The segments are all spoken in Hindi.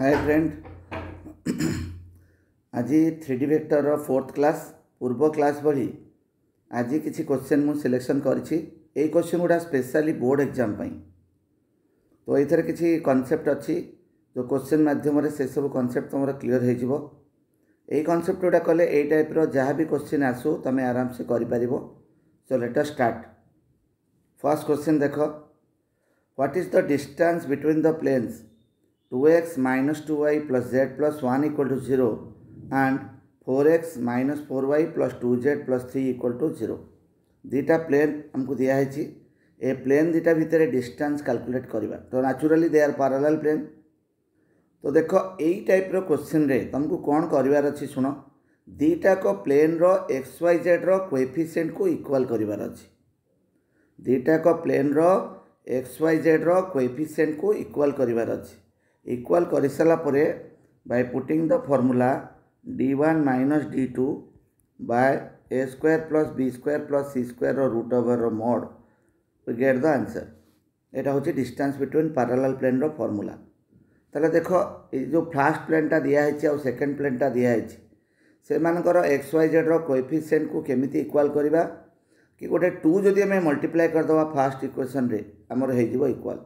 ହାଏ ଫ୍ରେଣ୍ଡ ଆଜି ଥ୍ରୀ ଡି ଭେକ୍ଟରର ଫୋର୍ଥ କ୍ଲାସ୍ ପୂର୍ବ କ୍ଲାସ୍ ଭଳି ଆଜି କିଛି କୋଶ୍ଚେନ୍ ମୁଁ ସିଲେକ୍ସନ୍ କରିଛି ଏଇ କୋଶ୍ଚେନ୍ ଗୁଡ଼ା ସ୍ପେଶାଲି ବୋର୍ଡ଼ ଏକ୍ଜାମ୍ ପାଇଁ ତ ଏଇଥିରେ କିଛି କନସେପ୍ଟ ଅଛି ଯେଉଁ କୋଶ୍ଚେନ୍ ମାଧ୍ୟମରେ ସେସବୁ କନସେପ୍ଟ ତୁମର କ୍ଲିଅର୍ ହୋଇଯିବ ଏଇ କନସେପ୍ଟ ଗୁଡ଼ା କଲେ ଏଇ ଟାଇପ୍ର ଯାହା ବି କୋଶ୍ଚିନ୍ ଆସୁ ତୁମେ ଆରାମସେ କରିପାରିବ so later start first question ଦେଖ what is the distance between the planes 2x minus 2y plus z plus 1 equal to 0 and 4x minus 4y plus 2z plus 3 equal to 0 দুইটা প্লেন আমাকে দিয়া হয়েছি এ প্লেন দুইটা ভিতরে ডিস্টান্স ক্যালকুলেট করা তো naturally they are parallel plane তো দেখ এই টাইপর কোশ্চিন্রে তোমাকে কোণ করিবার অছি শুণ দুইটাক প্লেনর এক্স ওয়াই জেড্র কোএফিসিয়েন্টকু ইকুয়াল করিবার অছি দুইটাক প্লেনর এক্স ওয়াই জেড্র কোএফিসিয়েন্টকু ইকুয়াল করিবার অছি इक्वाल कर सारापर by putting the formula D one minus D two by A square plus B square plus C square root over mod we get the answer यहाँ हूँ डिस्टान्स बिटवीन पारालाल प्लेन रमुला तेल देख यो जो फास्ट प्लेनटा दिखाई और सेकेंड प्लेनटा दिखाई से मानकर एक्स वाई जेड रफिसीएंट को केमी इक्वाल करवा कि गोटे टू जदि आम मल्टीप्लाए करदे फास्ट इक्वेसन आमर होक्वाल इक्वाल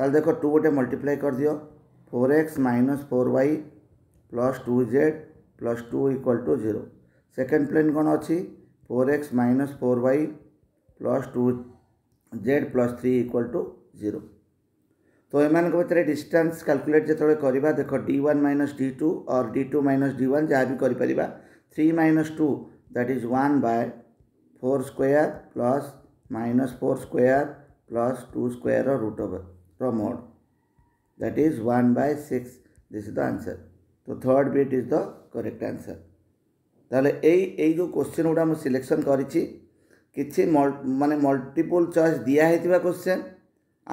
तेल देख टू गोटे मल्टीप्लाए करदि four X minus four Y plus two Z plus two equal to zero second plane कौन अच्छी four X minus four Y plus two Z plus three equal to zero तो एम भितर डिस्टान्स काल्कुलेट जो करवा देख D one minus D two or D two minus D one जहाँ भी करें three minus two that is one by four square plus minus four square plus two square root over mod that is 1 by 6 this is the answer तो third bit is the correct answer ତାହେଲେ ଏଇ ଏଇ ଯେଉଁ କୋଶ୍ଚିନ୍ ଗୁଡ଼ା ମୁଁ ସିଲେକ୍ସନ୍ କରିଛି କିଛି ମାନେ ମଲ୍ଟିପୁଲ୍ ଚଏସ୍ ଦିଆହେଇଥିବା କୋଶ୍ଚିନ୍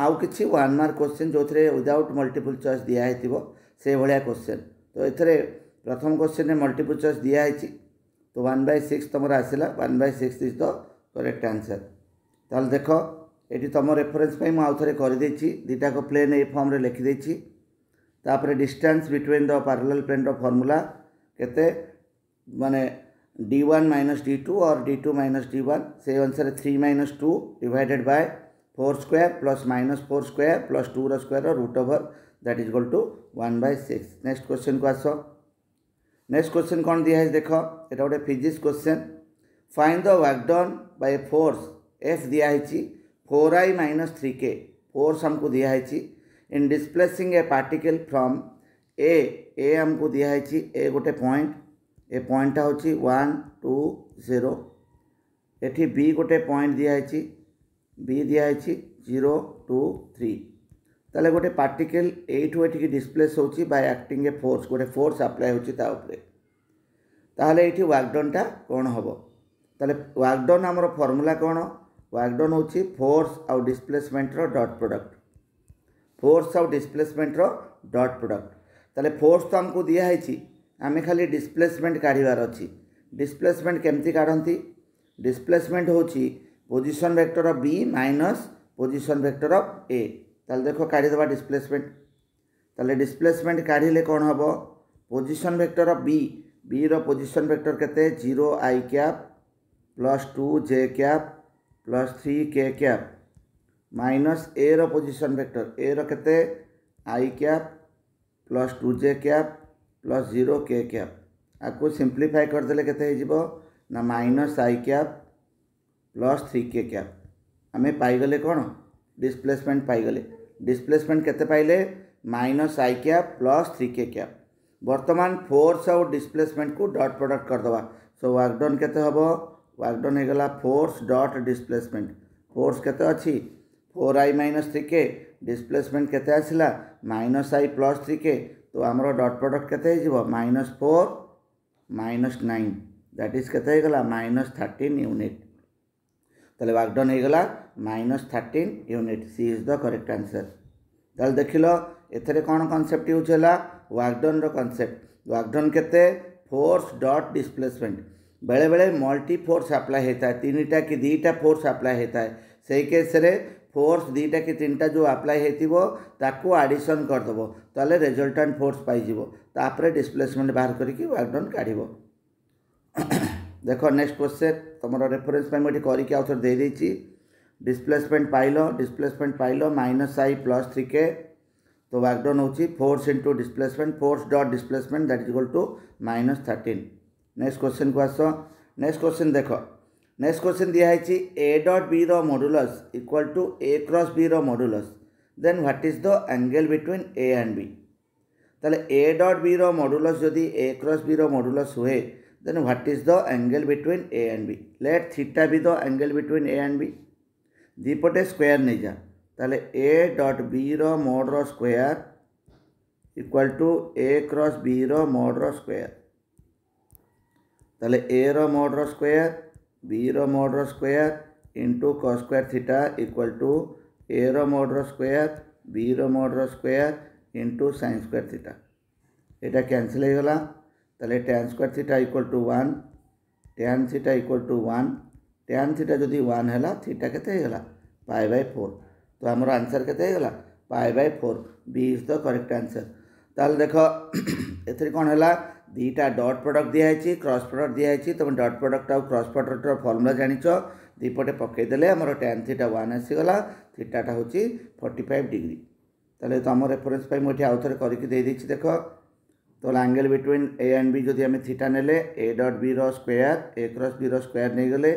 ଆଉ କିଛି ୱାନ୍ ମାର୍କ କୋଶ୍ଚିନ୍ ଯେଉଁଥିରେ ୱିଦାଉଟ୍ ମଲ୍ଟିପୁଲ୍ ଚଏସ୍ ଦିଆହେଇଥିବ ସେଇଭଳିଆ କୋଶ୍ଚିନ୍ ତ ଏଥିରେ ପ୍ରଥମ କୋଶ୍ଚିନ୍ରେ ମଲ୍ଟିପୁଲ୍ ଚଏସ୍ ଦିଆହେଇଛି ତ ୱାନ୍ ବାଇ ସିକ୍ସ ତୁମର ଆସିଲା one by six is the correct answer ତାହେଲେ ଦେଖ ଏଠି ତୁମ ରେଫରେନ୍ସ ପାଇଁ ମୁଁ ଆଉ ଥରେ କରିଦେଇଛି ଦୁଇଟାକ ପ୍ଲେନ୍ ଏଇ ଫର୍ମରେ ଲେଖିଦେଇଛି ତାପରେ ଡିଷ୍ଟାନ୍ସ ବିଟୱିନ୍ ଦ ପାରାଲାଲ୍ ପ୍ଲେନ୍ର ଫର୍ମୁଲା କେତେ ମାନେ D one minus D two or D two minus D one ସେଇ ଅନୁସାରେ three minus two divided by four square plus minus four square plus ଟୁର ସ୍କୋୟାର୍ର ରୁଟ୍ ଓଭର୍ ଦ୍ୟାଟ୍ ଇଜ୍ ଗୋଲ୍ to one by six next କ୍ୱେଶ୍ଚିନ୍କୁ ଆସ ନେକ୍ସଟ କ୍ୱେଶ୍ଚିନ୍ କ'ଣ ଦିଆହେଇଛି ଦେଖ ଏଇଟା ଗୋଟେ physics question find the work done by force F ଦିଆହେଇଛି फोर आई माइनस थ्री के फोर्स हमको दिया है in displacing a particle from A A हमको दिया है ए गोटे पॉइंट ए पॉइंट हूँ वन टू जीरो ये बी गोटे पॉइंट दिखाई बी दिखाई जीरो टू थ्री তাহলে গোটে পার্টিকেল এইটু এটিকে ডিসপ্লেস হচ্ছে বা অ্যাক্টিং এ ফোর্স গোটে ফোর্স আপ্লাই হচ্ছে তা উপরে তাহলে এইটি ওয়ার্কডনটা কোণ হব তাহলে ওয়ার্কডন আমার ফর্মুলা কোণ ୱାର୍କଡନ୍ ହେଉଛି ଫୋର୍ସ ଆଉ ଡିସପ୍ଲେସମେଣ୍ଟର ଡଟ୍ ପ୍ରଡ଼କ୍ଟ ଫୋର୍ସ ଆଉ ଡିସପ୍ଲେସମେଣ୍ଟର ଡଟ୍ ପ୍ରଡ଼କ୍ଟ ତାହେଲେ ଫୋର୍ସ ତ ଆମକୁ ଦିଆହେଇଛି ଆମେ ଖାଲି ଡିସପ୍ଲେସମେଣ୍ଟ କାଢ଼ିବାର ଅଛି ଡିସପ୍ଲେସମେଣ୍ଟ କେମିତି କାଢ଼ନ୍ତି ଡିସପ୍ଲେସମେଣ୍ଟ ହେଉଛି position vector of B minus position vector of A ତାହେଲେ ଦେଖ କାଢ଼ିଦେବା ଡିସପ୍ଲେସମେଣ୍ଟ ତାହେଲେ ଡିସପ୍ଲେସମେଣ୍ଟ କାଢ଼ିଲେ କ'ଣ ହେବ ପୋଜିସନ୍ ଭେକ୍ଟର ଅଫ୍ ବି ବିର ପୋଜିସନ୍ ଭେକ୍ଟର କେତେ zero I cap plus two J cap plus three K क्या माइनस ए रोजिशन भेक्टर ए रेते आई क्या प्लस टू जे क्या प्लस जीरो के क्या आपको सीम्प्लीफाई करदे के ना माइनस आई क्या प्लस थ्री के क्या आम पाइले कौन डिस्प्लेसमेंट पाइले डिस्प्लेसमेंट के पाइले माइनस आई क्या प्लस थ्री के क्या बर्तमान फोर्स आउ डिस्प्लेसमेंट को डट प्रडक्ट करदे सो वार्कडन के ୱାର୍କ ଡନ୍ ହେଇଗଲା ଫୋର୍ସ ଡଟ୍ ଡିସପ୍ଲେସମେଣ୍ଟ ଫୋର୍ସ କେତେ ଅଛି four I minus three K displacement କେତେ ଆସିଲା minus I plus three K ତ ଆମର ଡଟ୍ ପ୍ରଡ଼କ୍ଟ କେତେ ହେଇଯିବ minus four minus nine that is କେତେ ହେଇଗଲା ମାଇନସ୍ ଥାର୍ଟିନ୍ ୟୁନିଟ୍ ତାହେଲେ ୱାର୍କ ଡନ୍ ହେଇଗଲା minus thirteen unit C is the correct answer ତାହେଲେ ଦେଖିଲ ଏଥିରେ କ'ଣ କନସେପ୍ଟ ୟୁଜ୍ ହେଲା ୱାର୍କ ଡନ୍ର କନସେପ୍ଟ ୱାର୍କ ଡନ୍ କେତେ ଫୋର୍ସ ଡଟ୍ ଡିସପ୍ଲେସମେଣ୍ଟ बेले बेले मल्टी फोर्स अप्लाई होता है तीन टा कि दीटा फोर्स अप्लाई होता है सही केस फोर्स दीटा कि तीन टा जो अप्लाई होती है आडिशन करदेव तेल रेजल्टाट फोर्स पाइव तापर डिस्प्लेसमेंट बाहर करके वार्डन काढ़ देख नेक्स्ट क्वेश्चन तुम रेफरेन्स करके आउ थे डिस्प्लेसमेंट पाइल डिस्प्लेसमेंट पाइल minus I plus three K तो वार्कडन हो force into displacement force dot displacement that is equal to minus thirteen next question को आस नेक्स्ट क्वेश्चन देख नेक्स्ट क्वेश्चन दिखाई A dot B modulus equal to A cross B modulus then what is the angle between A and B তাহলে এ ডট বি মডুলস যদি এ ক্রস বি মডুলস হুয়ে then what is the angle between A and B let theta be the angle between A and B দুইপটে স্কোয়ার নেই যা তাহলে এ ডট বি মোডর square equal to A cross B মোডর স্কোয়ার तेल A mod square B mod square into cos square theta equal to A mod square B mod square into sin square theta यहाँ क्यासल होगा तेल tan square theta equal to one tan theta equal to one tan theta जदि वन थीटा केतला पाए बै फोर तो आमर आंसर के pi by four B is the correct answer तेल देख ए कौन है ला? दुटा डट प्रडक्ट दिखाई क्रस प्रडक्ट दिखाई तुम डट प्रडक्ट आस प्रडक्ट फर्मुला जाच दीपटे पकईदे आमर टेन थीटा वन आसगला थीटाटा हूँ फोर्टी फाइव डिग्री तेल तुम रेफरेन्स मुझे आउ थे करके देख तो आंगेल विट्विन ए एंड बी जो आम थीटा ने ए डट बी रोयर ए क्रस बी रोयर नहीं गले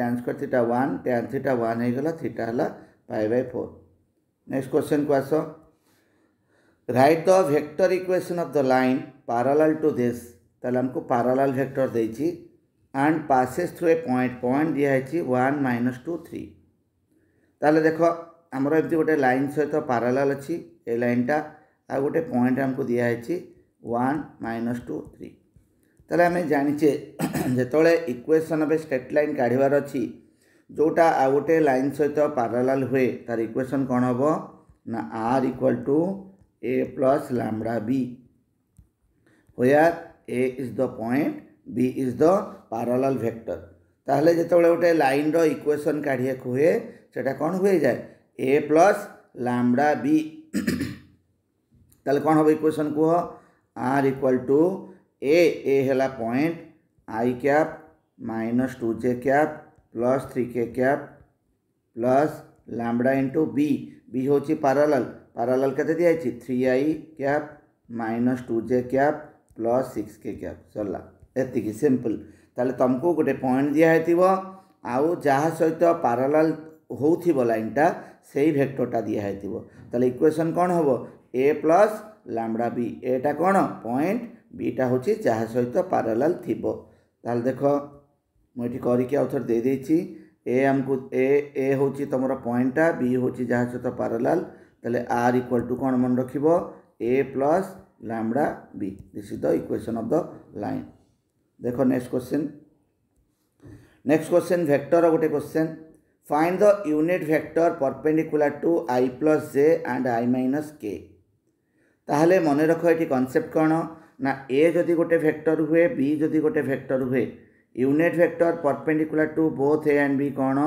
tan square theta one tan theta one होगा थीटा है five by four next question को आस write the vector equation of the line parallel to this তাহলে আমাকে প্যারালাল ভেক্টর দেইছি and passes through a point point দিয়া হয়েছি ওয়ান মাইনস টু থ্রি তাহলে দেখ আমার এমনি গোটে লাইন সহিত প্যারালাল অছি এই লাইনটা আর গোটে পয়েন্ট আমাকে দিয়া হয়েছি ওয়ান মাইনস টু থ্রি তাহলে আমি জানিছে যেতবে equation of a straight line কাঢ়িবার অছি ଯେଉଁଟା ଆଉ ଗୋଟେ ଲାଇନ୍ ସହିତ ପାରାଲାଲ୍ ହୁଏ ତା'ର ଇକ୍ୱେସନ୍ କ'ଣ ହେବ ନା R equal to a plus lambda b where a is the point b is the parallel vector তাহলে যেতবে গোটে লাইন ইকুয়েসন কাঢ়িয়া হুয়ে সেটা কোণ হয়ে যায় এ প্লস লামডা বি তাহলে কোণ হবে ইকুয়েসন কুহ আর ইকুয়াল টু ए ए है point I cap minus two J cap plus three K cap plus lambda into B B हूँ पारालाल पैरालल के दिया थ्री आई क्या माइनस टू जे क्या प्लस सिक्स के क्या सरला एति सिंपल ताले तुमको गोटे पॉइंट दिया आउ जहाँ सहित पारालाल हो लाइनटा से ही भेक्टरटा दिया है इक्वेशन कौन हम ए प्लस लामडा बी एटा कौन पॉइंट बीटा हूँ जहाँ सहित पारालाल थी ताल देख मुझे करके आउथर दे ए आमको ए ए हूँ तुम पॉइंटा बी हूँ जहाँ सहित पारालाल তাহলে আর ইকুয়াল টু କ'ଣ ମନେ ରଖିବ A plus lambda B this is the equation of the line ଦେଖ next question next question vector ଗୋଟେ question find the unit vector perpendicular to I plus J and I minus K ତାହେଲେ ମନେ ରଖ ଏଠି କନସେପ୍ଟ କ'ଣ ନା ଏ ଯଦି ଗୋଟେ ଭେକ୍ଟର ହୁଏ ବି ଯଦି ଗୋଟେ ଭେକ୍ଟର ହୁଏ unit vector perpendicular to both A and B କ'ଣ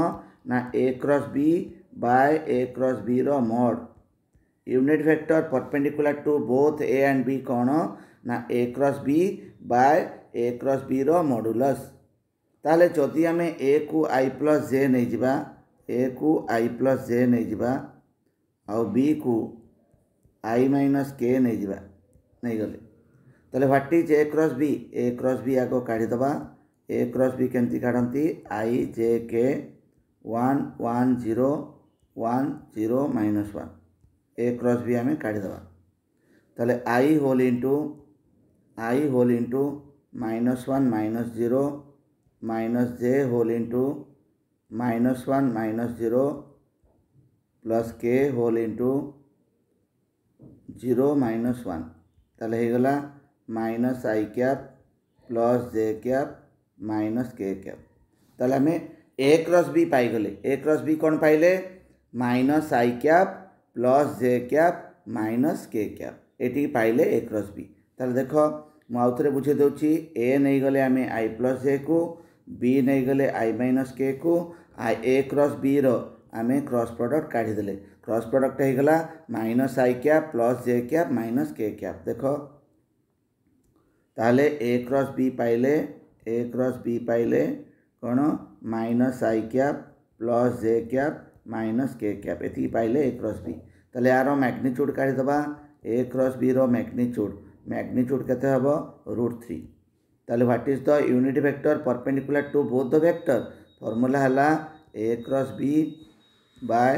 ନା A cross B by A cross ବିର mod unit vector perpendicular to both A and B कौन ना A cross B by A cross B रो मॉडुलस जदि आम ए को आई प्लस जे नहीं जा आई प्लस जे नहीं जावा बी को आई माइनस के नहीं जावा नहीं गले ताले what is A cross B A cross B आग काढ़ी ए क्रस बी केमती काढ़ती I J K one one zero one zero minus one A cross B आम काढ़ीदे तेल I whole into I whole into minus one minus zero minus J whole into minus one minus zero plus K whole into zero minus one तेल माइनस आई क्या प्लस जे क्या माइनस के क्या तेल आम ए क्रस बी पाइले ए क्रस बी कौन पाइले माइनस आई क्या प्लस जे क्या माइनस के क्या ये पाइले ए क्रस बी तेल देख मुझे बुझे दे नहीं आम आई प्लस जे को बी नहीं आई माइनस के को आई ए क्रस बी रमें क्रस प्रडक्ट काढ़ीदे क्रस प्रडक्ट होगा माइनस आई क्या प्लस जे क्या माइनस के क्या देख ताल ए क्रस बी पाइले ए क्रस बी पाइले कौन माइनस आई क्या प्लस जे क्या माइनस के कैप ये पाइले ए क्रस बी ताहले यार मैग्निच्यूड काढ़ीदे A cross B magnitude magnitude के रुट थ्री तेल what is the unit vector perpendicular to both the vector formula है A cross B by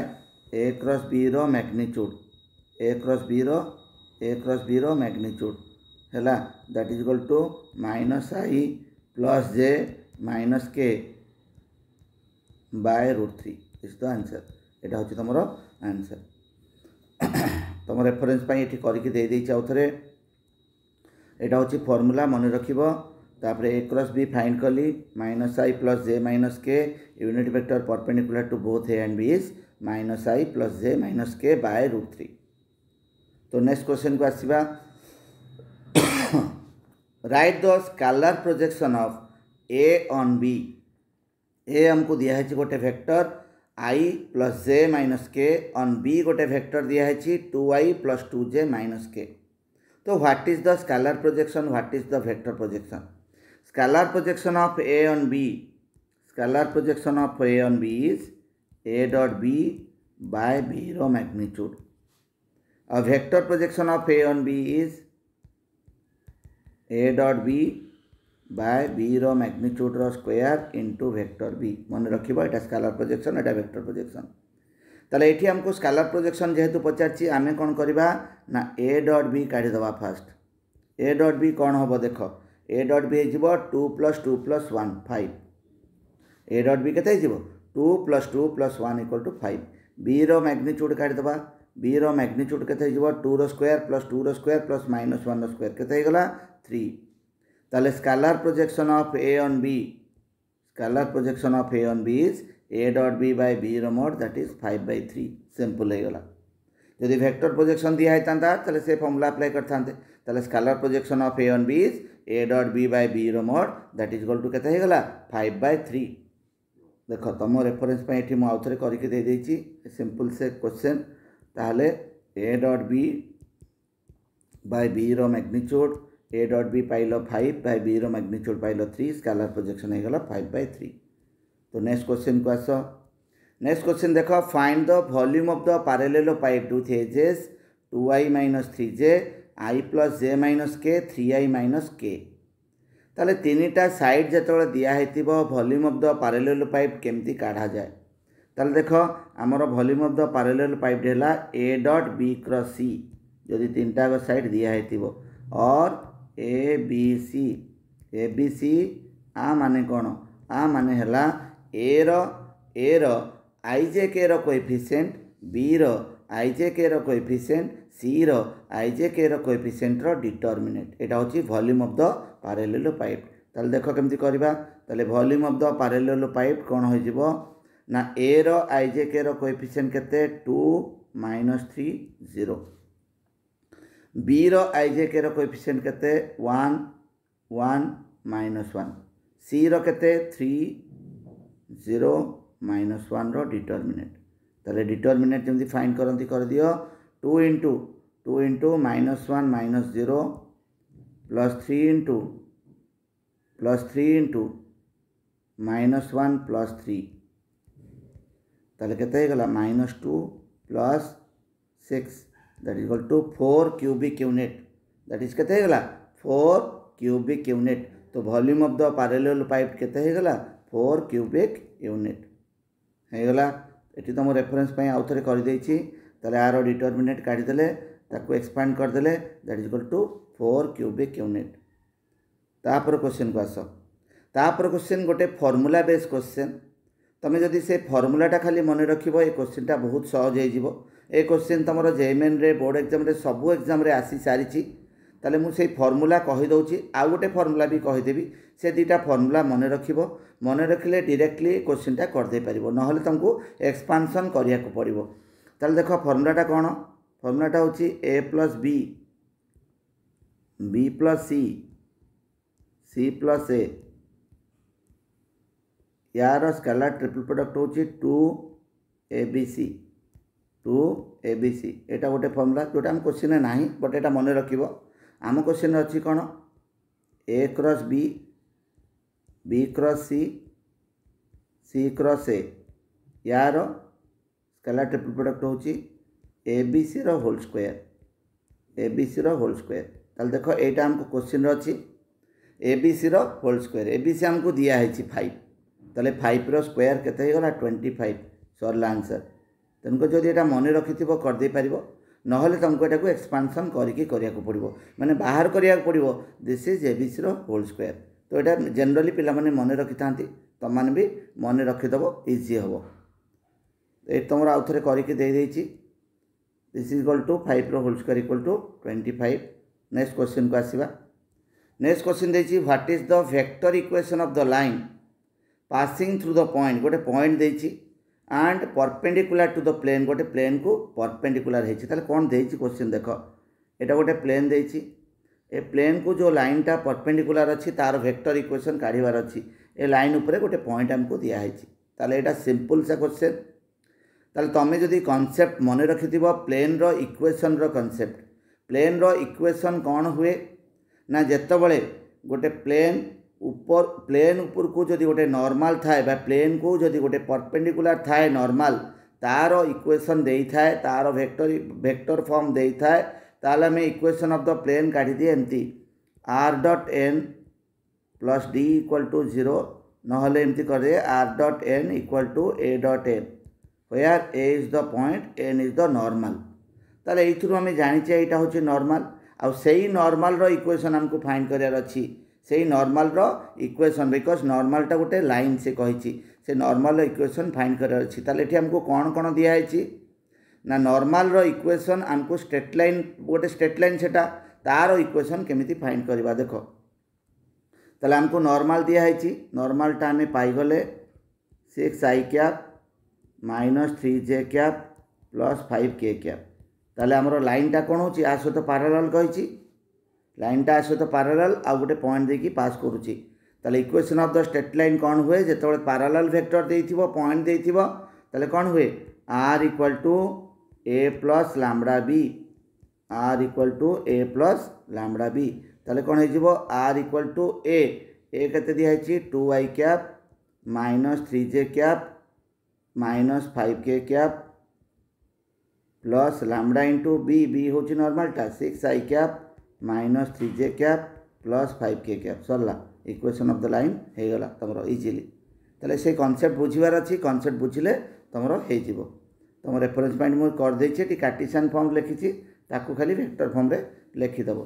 A cross B magnitude A cross B रस बी रैग्निच्यूड है that is equal to minus I plus J minus K by root three this the answer यहाँ हूँ तुम आंसर तुम रेफरेन्स करा हूँ फर्मूला मन रखे A cross B finally minus I plus J minus K unit vector perpendicular to both A and बीज minus I plus J minus K by root three तो नेक्स्ट क्वेश्चन को आसवा write the scalar projection of A on B A हमको दिया दिखाई गोटे vector I plus J minus K अन् बी गोटे भेक्टर दिखाई two I plus two J minus K तो what is the scalar projection what is the vector projection scalar projection of A on B scalar projection of A on B is A dot B by B रो magnitude. A vector projection of A on B is A dot B by B magnitude रोयर इंटु भेक्टर बी मन रखा स्कालार प्रोजेक्शन एटा भेक्टर प्रोजेक्शन तेल ये आमको स्कालार प्रोजेक्शन जेहेतु पचारे कौन करवा ना ए डट बी काढ़ फास्ट ए डट बी कौन हम देख ए डट बी हो two plus two plus one five A dot B के two plus two plus one equal to five B magnitude काढ़ बी रैग्निच्यूड के टूर स्क्वयर प्लस टूर square plus minus one square के थ्री তাহলে scalar projection of A on B scalar projection of A on B is A dot B by B mod that is five by three simple হয়েগলা যদি ভেক্টর প্রজেকশন দিয়া হইতা তাহলে সে ফর্মুলা আপ্লাই করতে তাহলে scalar projection of A on B is A dot B by B mod that is গোল টু কেতে হয়েগলা ফাইভ বাই থ্রি দেখ তুম রেফরেন্স এটি মু আউথরে করিকি দিয়ে দিয়েছি সিম্পল সে কোশ্চেন তাহলে A dot B by B रो मैग्निट्यूड এ ডট বি পাইল ফাইভ বাই বির ম্যাগনিଚ୍ୟୁଡ୍ ପାଇଲ ଥ୍ରୀ ସ୍କାଲାର ପ୍ରୋଜେକ୍ସନ୍ ହେଇଗଲା ଫାଇଭ୍ ବାଇ ଥ୍ରୀ ତ ନେକ୍ସଟ କ୍ୱେଶ୍ଚିନ୍କୁ ଆସ ନେକ୍ସଟ କ୍ୱେଶ୍ଚିନ୍ ଦେଖ find the volume of the parallelepiped ଟୁ ଥେଜେସ୍ two I minus three J I plus J minus K three I minus K তাহলে তিনটা সাইড যেতবে দিয়া হয়েছিল volume of the parallelepiped কেমতি কাঢ়া যায় তাহলে দেখ আমার ভলিউম অফ দ প্যারালেল পাইপটি হল A dot B cross C যদি তিনটা সাইড দিয়া হয়েছিল অর A B C A B C ଆ ମାନେ କ'ଣ ଆ ମାନେ ହେଲା ଏର ଏର ଆଇ ଜେ କେର କୋଏଫିସିଏଣ୍ଟ ବିର ଆଇ ଜେ କେର କୋଏଫିସିଏଣ୍ଟ ସିର ଆଇ ଜେ କେର କୋଏଫିସିଏଣ୍ଟର ଡିଟର୍ମିନେଟ୍ ଏଇଟା ହେଉଛି volume of the parallelepiped ତାହେଲେ ଦେଖ କେମିତି କରିବା ତାହେଲେ volume of the parallelepiped କ'ଣ ହୋଇଯିବ ନା ଏର ଆଇ ଜେ କେର କୋଏଫିସିଏଣ୍ଟ କେତେ two minus three zero B रईजे के कोएफिसीयंट के one one minus one C रते three zero minus one determinant तेल डिटरमिनेट जमी फाइन करती करदि two into two into minus one minus zero plus three into plus three into minus one plus three तेल के minus two plus six that is equal to four cubic unit that is के फोर क्यूबिक यूनिट तो volume of the parallelepiped के फोर क्यूबिक यूनिट ହେଇଗଲା ଏଠି ତ ମୁଁ ରେଫରେନ୍ସ ପାଇଁ ଆଉ ଥରେ କରିଦେଇଛି ତାହେଲେ ଆର ଡିଟରମିନେଟ୍ କାଢ଼ିଦେଲେ ତାକୁ ଏକ୍ସପାଣ୍ଡ କରିଦେଲେ that is equal to four cubic unit ତା'ପରେ କୋଶ୍ଚିନ୍କୁ ଆସ ତା'ପରେ କୋଶ୍ଚିନ୍ ଗୋଟେ ଫର୍ମୁଲା ବେସ୍ କୋଶ୍ଚିନ୍ ତୁମେ ଯଦି ସେ ଫର୍ମୁଲାଟା ଖାଲି ମନେ ରଖିବ ଏ କୋଶ୍ଚିନ୍ଟା ବହୁତ ସହଜ ହେଇଯିବ ଏ କୋଶ୍ଚିନ୍ ତୁମର ଜେମେନ୍ରେ ବୋର୍ଡ଼ ଏକ୍ଜାମ୍ରେ ସବୁ ଏକ୍ଜାମ୍ରେ ଆସି ସାରିଛି ତାହେଲେ ମୁଁ ସେଇ ଫର୍ମୁଲା କହିଦେଉଛି ଆଉ ଗୋଟେ ଫର୍ମୁଲା ବି କହିଦେବି ସେ ଦୁଇଟା ଫର୍ମୁଲା ମନେ ରଖିବ ମନେ ରଖିଲେ ଡିରେକ୍ଟଲି କୋଶ୍ଚିନ୍ଟା କରିଦେଇପାରିବ ନହେଲେ ତୁମକୁ ଏକ୍ସପାନ୍ସନ୍ କରିବାକୁ ପଡ଼ିବ ତାହେଲେ ଦେଖ ଫର୍ମୁଲାଟା କ'ଣ ଫର୍ମୁଲାଟା ହେଉଛି A plus B B plus C C plus A ୟାର ସ୍କାଲାର ଟ୍ରିପଲ୍ ପ୍ରଡ଼କ୍ଟ ହେଉଛି two A B C two A B C ଏଇଟା ଗୋଟେ ଫର୍ମୁଲା ଯେଉଁଟା ଆମ କୋଶ୍ଚିନ୍ରେ ନାହିଁ ବଟ୍ ଏଇଟା ମନେ ରଖିବ ଆମ କୋଶ୍ଚିନ୍ରେ ଅଛି କ'ଣ A cross B B cross C C cross A ୟାର ସ୍କେଲାର ଟ୍ରିପଲ୍ ପ୍ରଡ଼କ୍ଟ ହେଉଛି ଏ ବି ସିର ହୋଲ୍ ସ୍କୋୟାର ଏ ବି ସିର ହୋଲ୍ ସ୍କୋୟାର ତାହେଲେ ଦେଖ ଏଇଟା ଆମକୁ କୋଶ୍ଚିନ୍ରେ ଅଛି ଏ ବି ସିର whole square A B C ଆମକୁ ଦିଆହେଇଛି ଫାଇଭ୍ ତାହେଲେ ଫାଇଭ୍ର ସ୍କୋୟାର କେତେ ହେଇଗଲା ଟ୍ୱେଣ୍ଟି ଫାଇଭ୍ ସରିଲା ଆନ୍ସର୍ তেমনি যদি এটা মনে ରଖିଥିବ କରିଦେଇପାରିବ ନହେଲେ ତୁମକୁ ଏଟାକୁ ଏକ୍ସପାନ୍ସନ୍ କରିକି କରିବାକୁ ପଡ଼ିବ ମାନେ ବାହାର କରିବାକୁ ପଡ଼ିବ ଦିସ୍ ଇଜ୍ ଏବିସିର ହୋଲ୍ ସ୍କୋୟାର୍ ତ ଏଇଟା ଜେନେରାଲି ପିଲାମାନେ ମନେ ରଖିଥାନ୍ତି ତୁମମାନେ ବି ମନେ ରଖିଦେବ ଇଜି ହେବ ଏଇଠି ତୁମର ଆଉ ଥରେ କରିକି ଦେଇଦେଇଛି ଦିସ୍ ଇଜ୍ ଇକ୍ୱାଲ୍ ଟୁ ଫାଇଭ୍ର whole square equal to twenty five next କ୍ୱେଶ୍ଚିନ୍କୁ ଆସିବା ନେକ୍ସଟ କ୍ୱେଶ୍ଚିନ୍ ଦେଇଛି what is the vector equation of the line passing through the point ଗୋଟେ ପଏଣ୍ଟ ଦେଇଛି and perpendicular to the plane ଗୋଟେ ପ୍ଲେନ୍କୁ ପରପେଣ୍ଡିକୁଲାର ହେଇଛି ତାହେଲେ କ'ଣ ଦେଇଛି କୋଶ୍ଚିନ୍ ଦେଖ ଏଇଟା ଗୋଟେ ପ୍ଲେନ୍ ଦେଇଛି ଏ ପ୍ଲେନ୍କୁ ଯେଉଁ ଲାଇନ୍ଟା ପରପେଣ୍ଡିକୁଲାର ଅଛି ତା'ର ଭେକ୍ଟର ଇକ୍ୱେସନ୍ କାଢ଼ିବାର ଅଛି ଏ ଲାଇନ୍ ଉପରେ ଗୋଟେ ପଏଣ୍ଟ ଆମକୁ ଦିଆହେଇଛି ତାହେଲେ ଏଇଟା ସିମ୍ପଲ୍ ସେ କୋଶ୍ଚିନ୍ ତାହେଲେ ତୁମେ ଯଦି କନସେପ୍ଟ ମନେ ରଖିଥିବ ପ୍ଲେନ୍ର ଇକ୍ୱେସନ୍ର କନସେପ୍ଟ ପ୍ଲେନ୍ର ଇକ୍ୱେସନ୍ କ'ଣ ହୁଏ ନା ଯେତେବେଳେ ଗୋଟେ ପ୍ଲେନ୍ উপর প্লেন উপরকু যদি গোটে নর্মাল থাকে বা প্লেনকু যদি গোটে পরপেন্ডিকুলার থাকে নর্মাল তার ইকুয়েসন দিয়ে তার ভেক্টর ভেক্টর ফর্ম দিয়ে তাহলে আমি ইকুয়েসন অফ দ প্লেন কাটি দিয়ে এমতি R dot N plus D equal to zero নহলে এমতি করে R dot N equal to A dot N where A is the point N is the normal তাহলে এইথর আমি জাঁচে এইটা হচ্ছে নর্মাল আউ সেই নর্মালর ইকুয়েসন আমাকে ফাইন্ড করার অছি সেই নর্মালর ইকুয়েসন বিকজ নর্মালটা ଗୋଟେ ଲାଇନ୍ ସେ କହିଛି ସେ ନର୍ମାଲର ଇକ୍ୱେସନ୍ ଫାଇଣ୍ଡ କରିବାର ଅଛି ତାହେଲେ ଏଠି ଆମକୁ କ'ଣ କ'ଣ ଦିଆହେଇଛି ନା ନର୍ମାଲର ଇକ୍ୱେସନ୍ ଆମକୁ ଷ୍ଟେଟ୍ ଲାଇନ୍ ଗୋଟେ ଷ୍ଟେଟ୍ ଲାଇନ୍ ସେଟା ତା'ର ଇକ୍ୱେସନ୍ କେମିତି ଫାଇଣ୍ଡ କରିବା ଦେଖ ତାହେଲେ ଆମକୁ ନର୍ମାଲ ଦିଆହେଇଛି ନର୍ମାଲଟା ଆମେ ପାଇଗଲେ six I cap minus three J cap plus five K cap ତାହେଲେ ଆମର ଲାଇନ୍ଟା କ'ଣ ହେଉଛି ଆ ସହିତ ପାରାଲାଲ୍ କହିଛି ଲାଇନ୍ଟା ଆସିବ ତ ପାରାଲାଲ୍ ଆଉ ଗୋଟେ ପଏଣ୍ଟ ଦେଇକି ପାସ୍ କରୁଛି ତାହେଲେ equation of the straight line କ'ଣ ହୁଏ ଯେତେବେଳେ ପାରାଲାଲ୍ ଭେକ୍ଟର ଦେଇଥିବ ପଏଣ୍ଟ ଦେଇଥିବ ତାହେଲେ କ'ଣ ହୁଏ R equal to A plus lambda B R equal to A plus lambda B ତାହେଲେ କ'ଣ ହେଇଯିବ ଆର୍ ଇକ୍ୱାଲ୍ ଟୁ ଏ ଏ କେତେ ଦିଆହେଇଛି two Y cap minus three J cap minus five K cap plus lambda into B B ହେଉଛି ନର୍ମାଲ୍ଟା six I cap minus three J cap plus five K cap सरला इक्वेसन अफ द लाइन हो तुम इजिली तेल से कनसेप्ट बुझार अच्छी कनसेप्ट बुझे तुम हो तुम रेफरेन्स पॉइंट मुझे करदे कार्टिशियन फर्म लिखी ताकू खाली भेक्टर फर्म लिखिदेव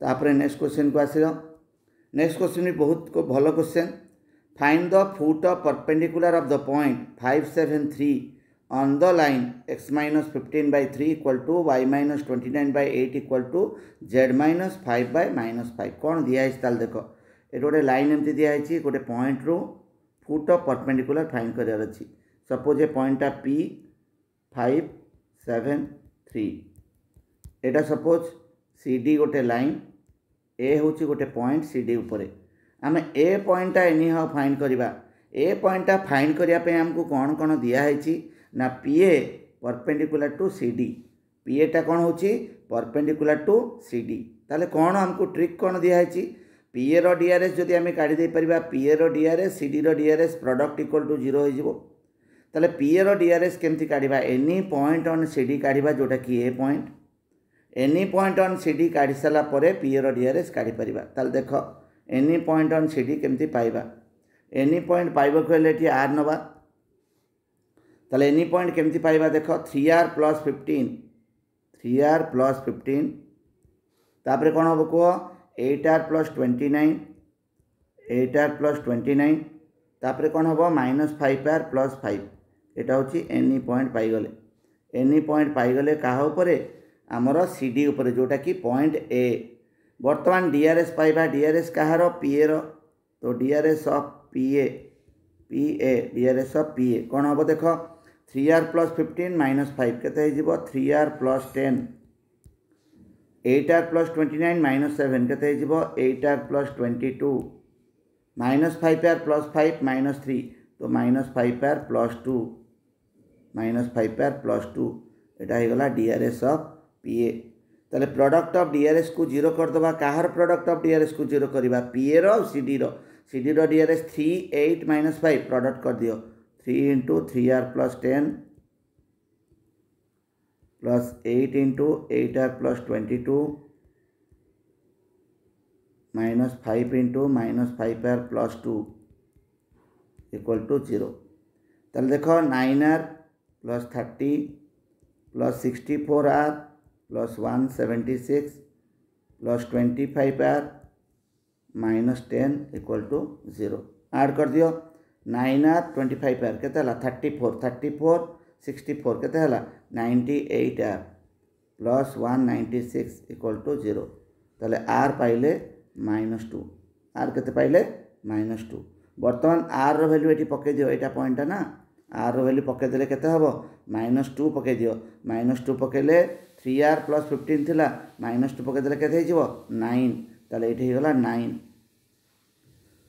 तापर नेक्स्ट क्वेश्चन को आस नेक्स्ट क्वेश्चन भी बहुत भल question find the foot of perpendicular of the point five seven three on the line x minus 15 by 3 equal to y minus 29 by 8 equal to z minus 5 by minus 5 कौन दिया ताल देखो ये गोटे लाइन एमती दिखाई गोटे पॉइंट रु फुट अफ परपेडिकुला फाइंड करार अच्छी सपोज ए पॉइंटा पी फाइव सेवेन थ्री एटा सपोज सी डी गोटे लाइन ए हूँ गोटे पॉइंट सी डी उपर आम ए पॉइंटा एनी हाउ फाइंड करवा ए पॉइंटा फाइंड करने आमको कौन कौन दिया दिखाई ना पीए परपेडिकुला टू सी डी पीएटा कौन हो परपेडिकुला टू सी डी तेल कौन आमको ट्रिक कौन दिखाई पीए रिआरएस जदि आम काढ़ी पार PA DRs C D DRs product equal to zero तेल पीए रिआरएस केमती काढ़ा any point on C D काढ़ा जोटा कि ए point any point on C D काढ़ी सारापर पीए रिआरएस काढ़ी पार देख any point on C D केमती पाइबा एनी पॉइंट पाइबा आर नवा তাহলে এনি পয়েন্ট কেমতি পাইবা দেখ three R plus fifteen three R plus fifteen তাপরে কম হব কুহ eight R plus twenty nine eight R plus twenty nine তাপরে কম হব minus five R plus five এটা হচ্ছে এনি পয়েন্ট পাইগলে এনি পয়েন্ট পাইগলে কাহা উপরে আমার সিডি উপরে যেটা কি পয়েন্ট এ বর্তমান ডিআরএস পাইবা ডিআরএস কাহার পিএর তো DRs of PA PA DRs of PA কম হব দেখ three R plus fifteen minus five के three R plus ten eight R plus twenty nine minus seven के eight R plus twenty two minus five R plus five minus three तो minus five R plus two minus five R plus two यहाँ होगा डीआरएस अफ पीए তাহলে প্রডক্ট অফ ডিআরএস কু জিরো করদেবা কাহার প্রডক্ট অফ ডিআরএস কু জিরো করা পিএর সিডির সিডির DRs three eight minus five product করদিও three into three R plus ten plus eight into eight R plus twenty two minus five into minus five R plus two equal to zero देख nine R plus plus plus sixty four R plus one seventy six plus twenty five R minus ten equal to zero add कर दियो nine R twenty five are के thirty four thirty four sixty four के ninety eight R plus one ninety six equal to zero তাহলে আর পাইলে মাইনস টু আর কেতে পাইলে মাইনস টু বর্তমান আর ভ্যালু এটি পকাই দিও এটা পয়েন্টটা না আর ভ্যালু পকাই দেলে কেতে হব মাইনস টু পকাই দিও মাইনস টু পকাইলে থ্রি আর প্লস ফিফটিন লা মাইনস টু পকাই দেলে কেতে হয়ে নাইন তাহলে এটি হয়ে গলা নাইন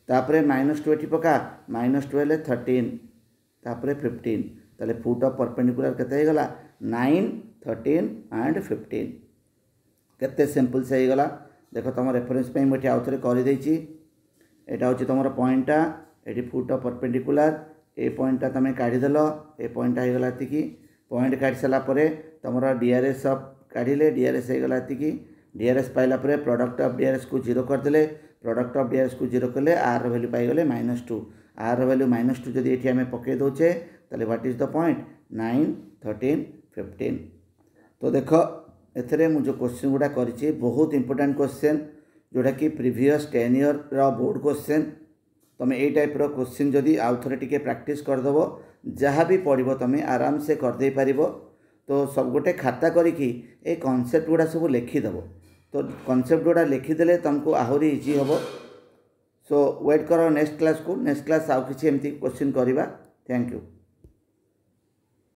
तापर माइनस टू एटी पका माइनस टू है थर्टिन तापर फिफ्टीन तेल फुट अफ परपेडिकुलार के नाइन थर्टीन एंड फिफ्टीन केत सिंपल से गला देख तुम रेफरेन्स आउ थे करदे यहाँ हूँ तुम पॉइंटा ये फुट अफ परपेडिकुलार ए पॉइंटा तुम काढ़ीदल ए पॉइंटा होगा ये पॉइंट काढ़ सारापर तुम डीआरएस अफ काढ़ डीआरएस होगा ये डीआरएस पाइला प्रडक्ट अफ डीआरएस को जीरो करदे প্রডক্ট অফ ডিআইএসকু জিরো কলে আর ভ্যালু পাইগলে minus two R value minus two যদি এটি আমি পকাই দেছে তাহলে what is the point nine thirteen fifteen তো দেখ এতে মু যে কোশ্চিন গুড়া করেছি বহুত ইম্পর্টাট কোশ্চেন जोटा कि प्रिभस टेन इयर रोड क्वेश्चन तुम यही टाइप रोश्चिन् जदि आउ थे टी प्राक्ट करदेव जहाँ भी पढ़व तुम आराम से करदे पार तो सब गोटे खाता करी ए कनसेप्ट गुड़ा सब लिखिदेव तो कनसेप्ट गुड़ा लिखिदे तुमको आहरी इजी हम सो व्वेट कर नेक्स्ट क्लास को नेक्स्ट क्लास आउ किसी एमती क्वेश्चन करवा थैंक यू